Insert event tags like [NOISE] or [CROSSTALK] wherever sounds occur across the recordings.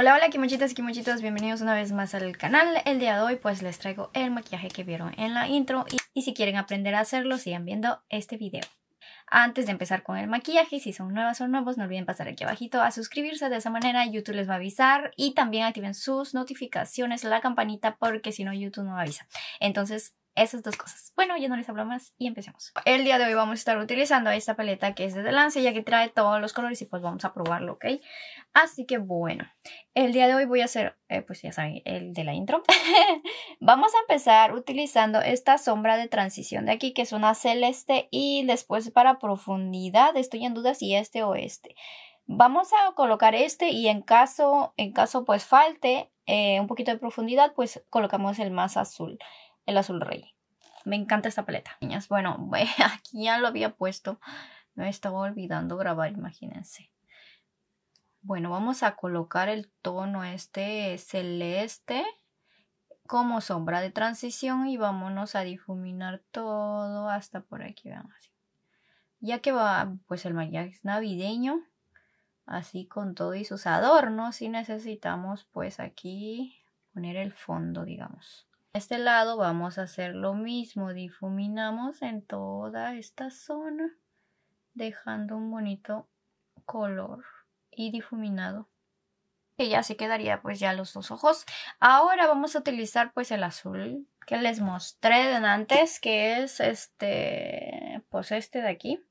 Hola, hola kimochitas y kimochitos, bienvenidos una vez más al canal. El día de hoy pues les traigo el maquillaje que vieron en la intro y, si quieren aprender a hacerlo sigan viendo este video. Antes de empezar con el maquillaje, si son nuevas o nuevos, no olviden pasar aquí abajito a suscribirse. De esa manera YouTube les va a avisar y también activen sus notificaciones, la campanita, porque si no YouTube no avisa. Entonces esas dos cosas. Bueno, ya no les hablo más y empecemos. El día de hoy vamos a estar utilizando esta paleta que es de Delance, ya que trae todos los colores y pues vamos a probarlo, ¿ok? Así que bueno, el día de hoy voy a hacer, eh, pues ya saben, el de la intro. [LAUGHS] vamos a empezar utilizando esta sombra de transición de aquí, que es una celeste y después para profundidad, estoy en duda si este o este. Vamos a colocar este y en caso, en caso pues falte eh, un poquito de profundidad, pues colocamos el más azul el azul rey. Me encanta esta paleta. Niñas, bueno, [LAUGHS] aquí ya lo había puesto. Me estaba olvidando grabar, imagínense. Bueno, vamos a colocar el tono este celeste como sombra de transición y vámonos a difuminar todo hasta por aquí, vean así. Ya que va pues el maquillaje navideño, así con todo y sus adornos y necesitamos pues aquí poner el fondo, digamos este lado vamos a hacer lo mismo, difuminamos en toda esta zona, dejando un bonito color y difuminado. Y ya se quedaría pues ya los dos ojos. Ahora vamos a utilizar pues el azul que les mostré antes, que es este, pues este de aquí.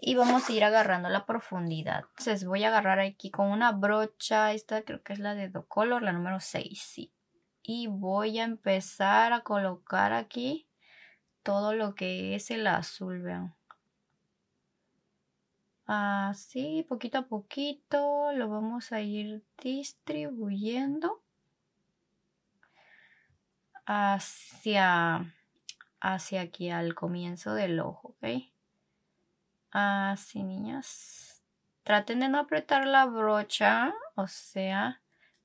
Y vamos a ir agarrando la profundidad. Entonces voy a agarrar aquí con una brocha, esta creo que es la de Do Color, la número 6, sí y voy a empezar a colocar aquí todo lo que es el azul, vean. Así, poquito a poquito lo vamos a ir distribuyendo hacia, hacia aquí, al comienzo del ojo, ¿ok? Así, niñas. Traten de no apretar la brocha, o sea,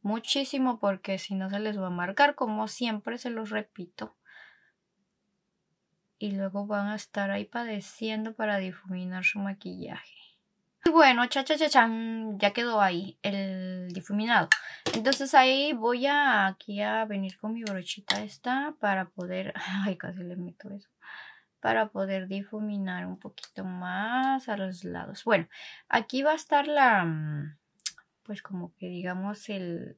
muchísimo porque si no se les va a marcar, como siempre se los repito. Y luego van a estar ahí padeciendo para difuminar su maquillaje. Y bueno, cha ya quedó ahí el difuminado. Entonces ahí voy a aquí a venir con mi brochita esta para poder, [LAUGHS] ay casi le meto eso, para poder difuminar un poquito más a los lados. Bueno, aquí va a estar la mm, pues como que digamos el,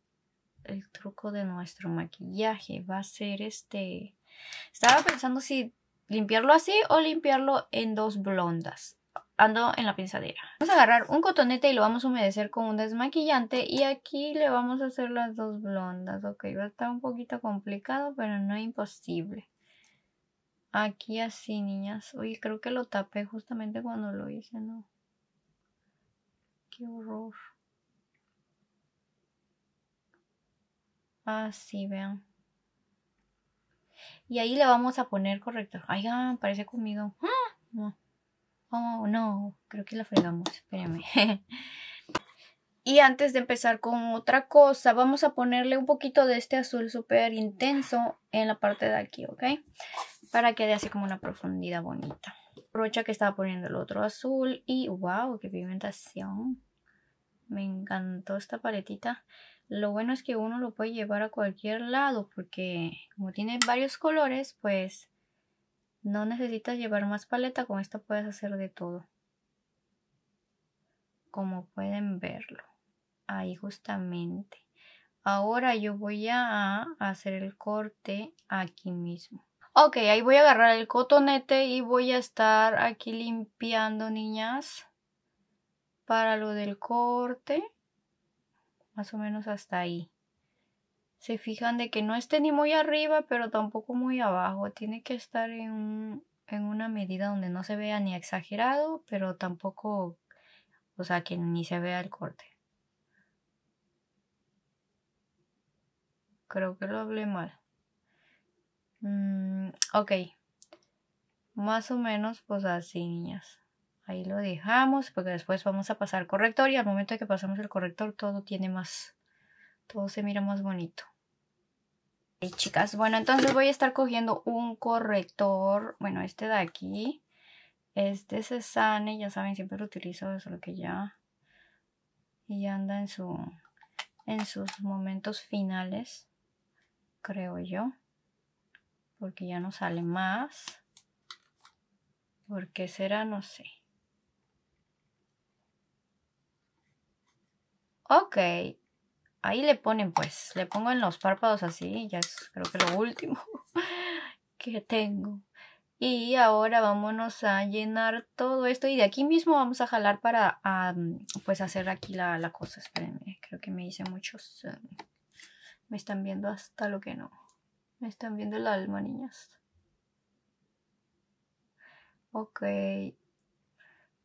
truco de nuestro maquillaje va a ser este estaba pensando si limpiarlo así o limpiarlo en dos blondas ando en la pinzadera. vamos a agarrar un cotonete y lo vamos a humedecer con un desmaquillante y aquí le vamos a hacer las dos blondas ok va a estar un poquito complicado pero no imposible aquí así niñas oye creo que lo tapé justamente cuando lo hice no qué horror Así, ah, vean. Y ahí le vamos a poner correcto Ay, ah, parece comido. ¡Ah! No. Oh, no. Creo que la fregamos. Espérenme. [LAUGHS] y antes de empezar con otra cosa, vamos a ponerle un poquito de este azul súper intenso en la parte de aquí, ¿ok? Para que dé así como una profundidad bonita. brocha que estaba poniendo el otro azul. Y wow, qué pigmentación. Me encantó esta paletita. Lo bueno es que uno lo puede llevar a cualquier lado porque como tiene varios colores, pues no necesitas llevar más paleta, con esta puedes hacer de todo. Como pueden verlo, ahí justamente. Ahora yo voy a hacer el corte aquí mismo. Ok, ahí voy a agarrar el cotonete y voy a estar aquí limpiando, niñas, para lo del corte más o menos hasta ahí. Se fijan de que no esté ni muy arriba, pero tampoco muy abajo. Tiene que estar en, una medida donde no se vea ni exagerado, pero tampoco, o sea, que ni se vea el corte. Creo que lo hablé mal. Mm, ok. Más o menos, pues así, niñas. Ahí lo dejamos porque después vamos a pasar corrector y al momento de que pasamos el corrector todo tiene más, todo se mira más bonito. Y chicas, bueno, entonces voy a estar cogiendo un corrector, bueno, este de aquí, este se Sane, ya saben, siempre lo utilizo, lo que ya, y anda en, su, en sus momentos finales, creo yo, porque ya no sale más, porque será, no sé. Ok. Ahí le ponen pues. Le pongo en los párpados así. Ya es creo que lo último [LAUGHS] que tengo. Y ahora vámonos a llenar todo esto. Y de aquí mismo vamos a jalar para pues hacer aquí la, la, cosa. Espérenme. Creo que me hice muchos... Em, me están viendo hasta lo que no. Me están viendo el alma, niñas. Ok.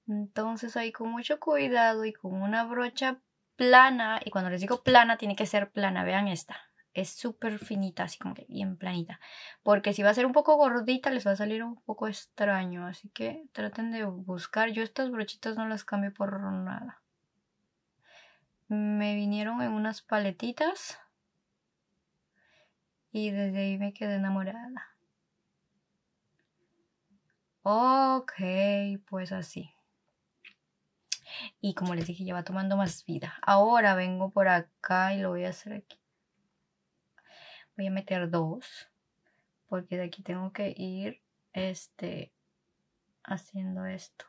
Entonces ahí con mucho cuidado y con una brocha plana, y cuando les digo plana, tiene que ser plana, vean esta. Es súper finita, así como que bien planita. Porque si va a ser un poco gordita, les va a salir un poco extraño. Así que traten de buscar. Yo estas brochitas no las cambio por nada. Me vinieron en unas paletitas. Y desde ahí me quedé enamorada. Ok, pues así y como les dije ya va tomando más vida. Ahora vengo por acá y lo voy a hacer aquí. Voy a meter dos porque de aquí tengo que ir este haciendo esto.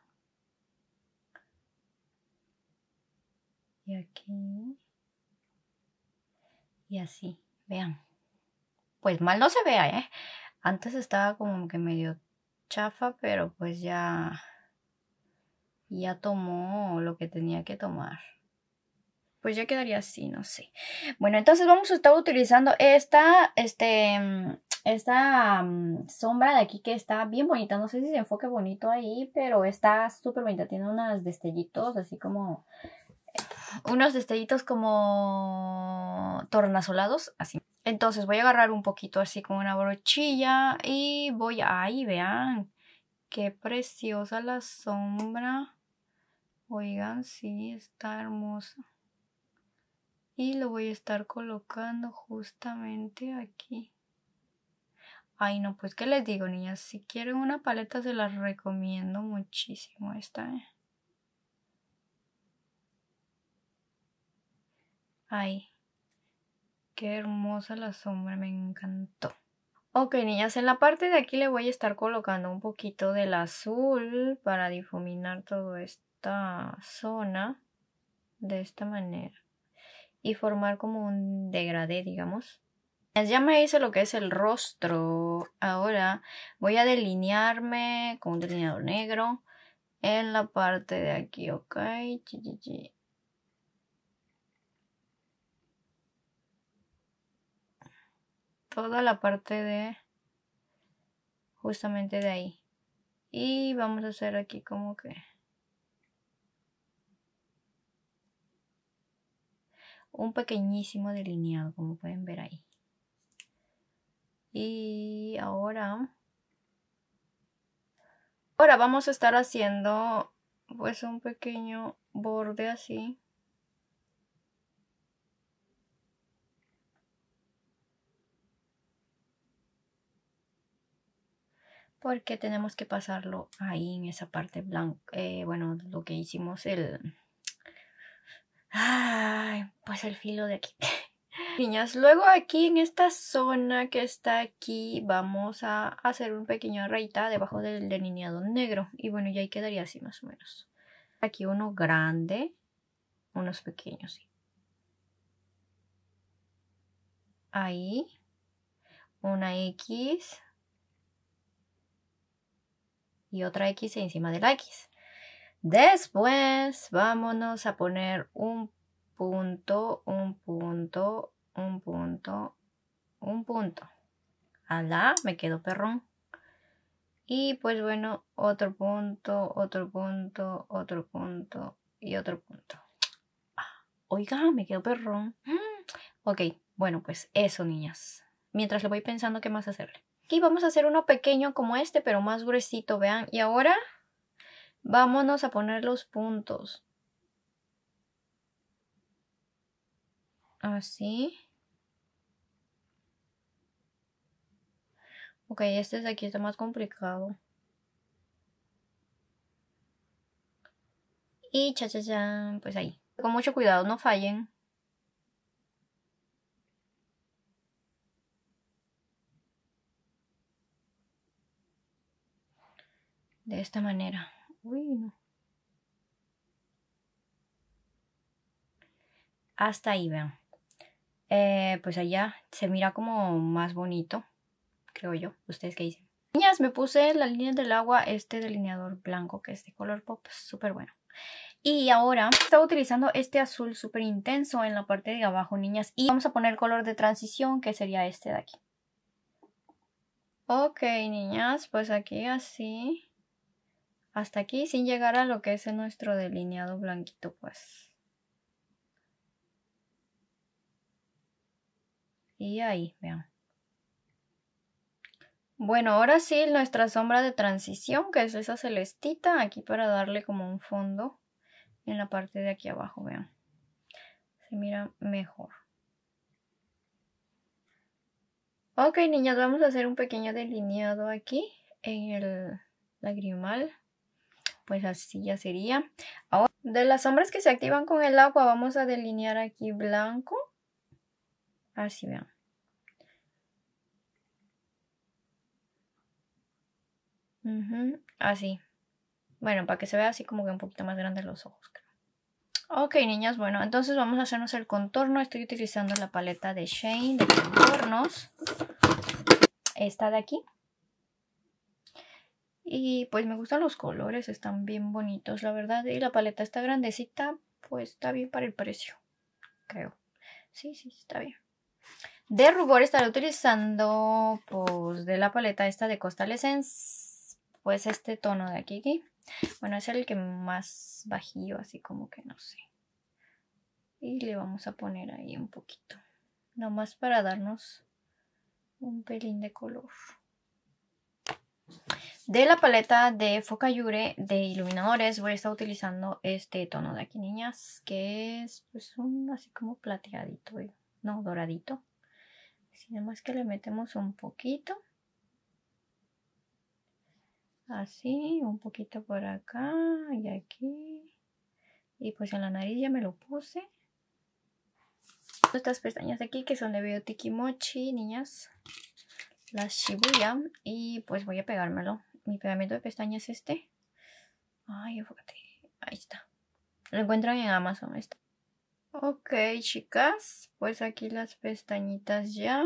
Y aquí. Y así, vean. Pues mal no se vea, ¿eh? Antes estaba como que medio chafa, pero pues ya ya tomó lo que tenía que tomar. Pues ya quedaría así, no sé. Bueno, entonces vamos a estar utilizando esta, este, esta mm, sombra de aquí que está bien bonita. No sé si se enfoque bonito ahí, pero está súper bonita. Tiene unos destellitos así como... Unos destellitos como tornasolados, así. Entonces voy a agarrar un poquito así con una brochilla y voy... ahí, vean! ¡Qué preciosa la sombra! Oigan, sí, está hermosa. Y lo voy a estar colocando justamente aquí. Ay, no, pues ¿qué les digo, niñas, si quieren una paleta se las recomiendo muchísimo esta. Eh. Ay, qué hermosa la sombra, me encantó. Ok, niñas, en la parte de aquí le voy a estar colocando un poquito del azul para difuminar todo esto zona de esta manera y formar como un degradé, digamos. Ya me hice lo que es el rostro. Ahora voy a delinearme con un delineador negro en la parte de aquí, ¿ok? Toda la parte de justamente de ahí. Y vamos a hacer aquí como que... un pequeñísimo delineado como pueden ver ahí y ahora ahora vamos a estar haciendo pues un pequeño borde así porque tenemos que pasarlo ahí en esa parte blanca eh, bueno lo que hicimos el Ay, pues el filo de aquí. [LAUGHS] Niñas, luego aquí en esta zona que está aquí vamos a hacer un pequeño rayita debajo del delineado negro. Y bueno, ya ahí quedaría así más o menos. Aquí uno grande, unos pequeños. Ahí, una X y otra X encima de la X. Después vámonos a poner un punto, un punto, un punto, un punto. Alá, me quedo perrón. Y pues bueno, otro punto, otro punto, otro punto y otro punto. Ah, oiga, me quedo perrón. Mm, ok, bueno, pues eso, niñas. Mientras lo voy pensando qué más hacerle. Aquí vamos a hacer uno pequeño como este, pero más gruesito, vean. Y ahora Vámonos a poner los puntos. Así. Ok, este de aquí está más complicado. Y cha cha cha, pues ahí. Con mucho cuidado, no fallen. De esta manera. Hasta ahí, vean. Eh, pues allá se mira como más bonito, creo yo. ¿Ustedes qué dicen? Niñas, me puse las líneas del agua, este delineador blanco que es de color pop, pues, súper bueno. Y ahora estaba utilizando este azul súper intenso en la parte de abajo, niñas. Y vamos a poner color de transición, que sería este de aquí. Ok, niñas, pues aquí así hasta aquí sin llegar a lo que es nuestro delineado blanquito pues. Y ahí, vean. Bueno, ahora sí, nuestra sombra de transición, que es esa celestita, aquí para darle como un fondo en la parte de aquí abajo, vean. Se mira mejor. Ok, niñas, vamos a hacer un pequeño delineado aquí en el lagrimal pues así ya sería. Ahora, de las sombras que se activan con el agua, vamos a delinear aquí blanco. Así vean. así. Bueno, para que se vea así como que un poquito más grandes los ojos. Ok, niñas, bueno, entonces vamos a hacernos el contorno. Estoy utilizando la paleta de Shane de contornos. Esta de aquí. Y pues me gustan los colores, están bien bonitos, la verdad. Y la paleta está grandecita, pues está bien para el precio, creo. Sí, sí, está bien. De rubor estaré utilizando, pues, de la paleta esta de Costa Essence, pues este tono de aquí, aquí. Bueno, es el que más bajío, así como que no sé. Y le vamos a poner ahí un poquito. Nomás para darnos un pelín de color. De la paleta de Focayure de iluminadores voy a estar utilizando este tono de aquí, niñas, que es pues un así como plateadito, no, doradito. Así más que le metemos un poquito. Así, un poquito por acá y aquí. Y pues en la nariz ya me lo puse. Estas pestañas de aquí que son de Beauty Kimochi, niñas. Las Shibuya. Y pues voy a pegármelo mi pegamento de pestañas es este. Ay, enfócate. Ahí está. Lo encuentran en Amazon. Está. Ok, chicas. Pues aquí las pestañitas ya.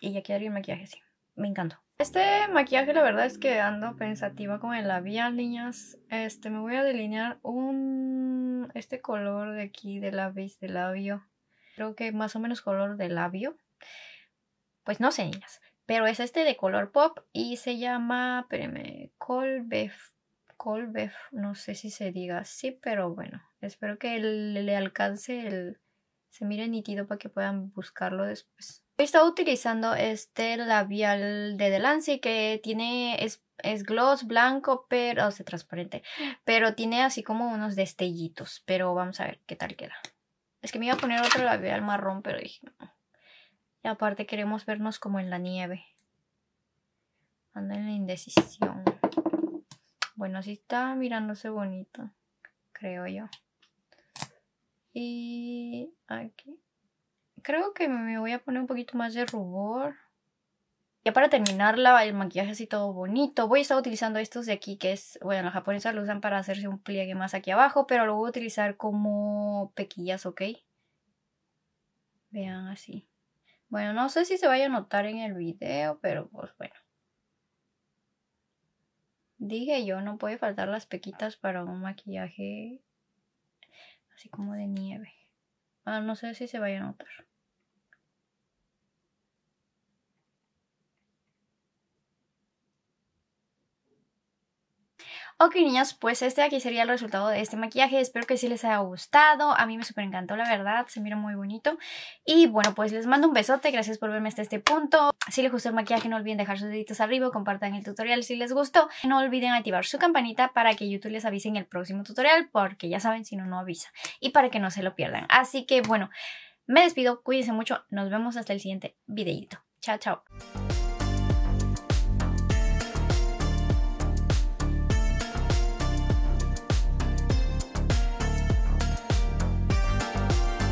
Y aquí quiero el maquillaje, sí. Me encantó. Este maquillaje la verdad es que ando pensativa con el labial, niñas. Este, me voy a delinear un... Este color de aquí de lápiz de labio. Creo que más o menos color de labio. Pues no sé, niñas. Pero es este de color pop y se llama, espérenme, Colbef. Colbef, no sé si se diga así, pero bueno, espero que le alcance el... Se mire nitido para que puedan buscarlo después. He estado utilizando este labial de Delancey que tiene... Es, es gloss blanco, pero... O sea, transparente. Pero tiene así como unos destellitos. Pero vamos a ver qué tal queda. Es que me iba a poner otro labial marrón, pero dije... No. Y aparte queremos vernos como en la nieve. Ando en la indecisión. Bueno, así está mirándose bonito, creo yo. Y aquí. Creo que me voy a poner un poquito más de rubor. Ya para terminarla, el maquillaje así todo bonito. Voy a estar utilizando estos de aquí, que es, bueno, los japoneses lo usan para hacerse un pliegue más aquí abajo, pero lo voy a utilizar como pequillas, ¿ok? Vean así. Bueno, no sé si se vaya a notar en el video, pero pues bueno. Dije yo, no puede faltar las pequitas para un maquillaje así como de nieve. Ah, no sé si se vaya a notar. Ok niños, pues este aquí sería el resultado de este maquillaje, espero que sí les haya gustado, a mí me super encantó la verdad, se mira muy bonito y bueno pues les mando un besote, gracias por verme hasta este punto, si les gustó el maquillaje no olviden dejar sus deditos arriba, compartan el tutorial si les gustó, no olviden activar su campanita para que YouTube les avise en el próximo tutorial porque ya saben si no, no avisa y para que no se lo pierdan, así que bueno, me despido, cuídense mucho, nos vemos hasta el siguiente videito, chao chao.